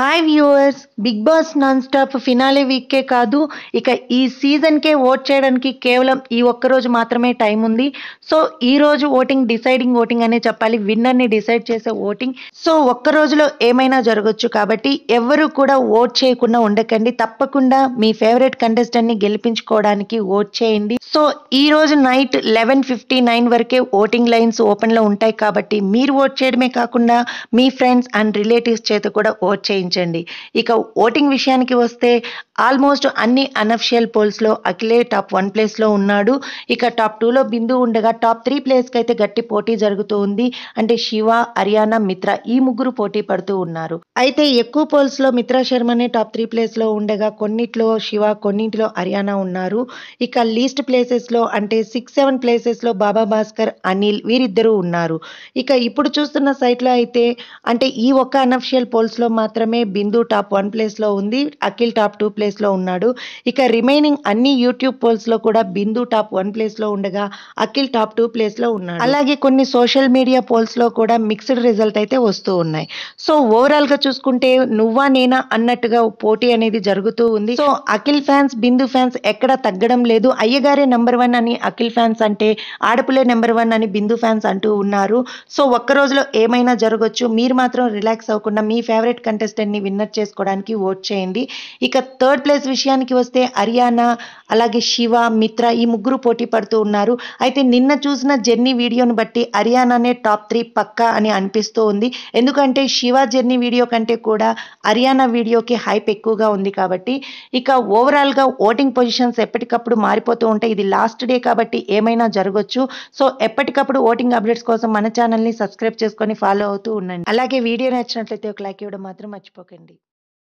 hi viewers Big Boss non stop finale వీక్కే కాదు ఇక ఈ సీజన్కే ఓట్ చేయడానికి కేవలం ఈ ఒక్కరోజు మాత్రమే టైం ఉంది సో ఈ రోజు ఓటింగ్ డిసైడింగ్ ఓటింగ్ అనే చెప్పాలి విన్నర్ని డిసైడ్ చేసే ఓటింగ్ సో ఒక్క రోజులో ఏమైనా జరగచ్చు కాబట్టి ఎవరు కూడా ఓట్ చేయకుండా ఉండకండి తప్పకుండా మీ ఫేవరెట్ కంటెస్టెంట్ని గెలిపించుకోవడానికి ఓట్ చేయండి సో ఈ రోజు నైట్ లెవెన్ ఫిఫ్టీ నైన్ వరకే ఓటింగ్ లైన్స్ ఓపెన్లో ఉంటాయి కాబట్టి మీరు ఓట్ చేయడమే కాకుండా మీ ఫ్రెండ్స్ అండ్ రిలేటివ్స్ చేత కూడా ఓట్ చేయండి గుర్తించండి ఇక ఓటింగ్ విషయానికి వస్తే ఆల్మోస్ట్ అన్ని అనఫిషియల్ పోల్స్లో అఖిలే టాప్ వన్ ప్లేస్లో ఉన్నాడు ఇక టాప్ టూలో బిందు ఉండగా టాప్ త్రీ ప్లేస్కి అయితే గట్టి పోటీ జరుగుతూ ఉంది అంటే శివ హర్యానా మిత్ర ఈ ముగ్గురు పోటీ పడుతూ ఉన్నారు అయితే ఎక్కువ పోల్స్లో మిత్రా శర్మనే టాప్ త్రీ ప్లేస్లో ఉండగా కొన్నిట్లో శివ కొన్నింటిలో హర్యానా ఉన్నారు ఇక లీస్ట్ ప్లేసెస్లో అంటే సిక్స్ సెవెన్ ప్లేసెస్లో బాబా భాస్కర్ అనిల్ వీరిద్దరూ ఉన్నారు ఇక ఇప్పుడు చూస్తున్న సైట్లో అయితే అంటే ఈ ఒక్క అనఫిషియల్ పోల్స్లో మాత్రమే మాత్రమే బిందు టాప్ వన్ ప్లేస్లో ఉంది అఖిల్ టాప్ టూ ప్లేస్లో ఉన్నాడు ఇక రిమైనింగ్ అన్ని యూట్యూబ్ పోల్స్లో కూడా బిందు టాప్ వన్ ప్లేస్లో ఉండగా అఖిల్ టాప్ టూ ప్లేస్లో ఉన్నాడు అలాగే కొన్ని సోషల్ మీడియా పోల్స్లో కూడా మిక్స్డ్ రిజల్ట్ అయితే వస్తూ ఉన్నాయి సో ఓవరాల్గా చూసుకుంటే నువ్వా నేనా అన్నట్టుగా పోటీ అనేది జరుగుతూ ఉంది so Akhil fans Bindu fans ఎక్కడ తగ్గడం లేదు అయ్యగారే నెంబర్ వన్ అని అఖిల్ ఫ్యాన్స్ అంటే ఆడపులే నెంబర్ వన్ అని బిందు ఫ్యాన్స్ అంటూ ఉన్నారు సో ఒక్క రోజులో ఏమైనా జరగచ్చు మీరు మాత్రం రిలాక్స్ అవ్వకుండా మీ ఫేవరెట్ కంటెస్టెంట్ ని విన్నర్ చేసుకోవడానికి ఓట్ చేయండి ఇక థర్డ్ ప్లేస్ విషయానికి వస్తే హర్యానా అలాగే శివ మిత్ర ఈ ముగ్గురు పోటీ పడుతూ ఉన్నారు అయితే నిన్న చూసిన జర్నీ వీడియోని బట్టి హర్యానానే టాప్ త్రీ పక్కా అని అనిపిస్తూ ఉంది ఎందుకంటే శివ జర్నీ వీడియో కంటే కూడా హర్యానా వీడియోకి హైప్ ఎక్కువగా ఉంది కాబట్టి ఇక ఓవరాల్గా ఓటింగ్ పొజిషన్స్ ఎప్పటికప్పుడు మారిపోతూ ఉంటాయి ఇది లాస్ట్ డే కాబట్టి ఏమైనా జరగచ్చు సో ఎప్పటికప్పుడు ఓటింగ్ అప్డేట్స్ కోసం మన ఛానల్ని సబ్స్క్రైబ్ చేసుకొని ఫాలో అవుతూ ఉండండి అలాగే వీడియో నచ్చినట్లయితే ఒక లైక్ ఇవ్వడం మాత్రం మర్చిపోకండి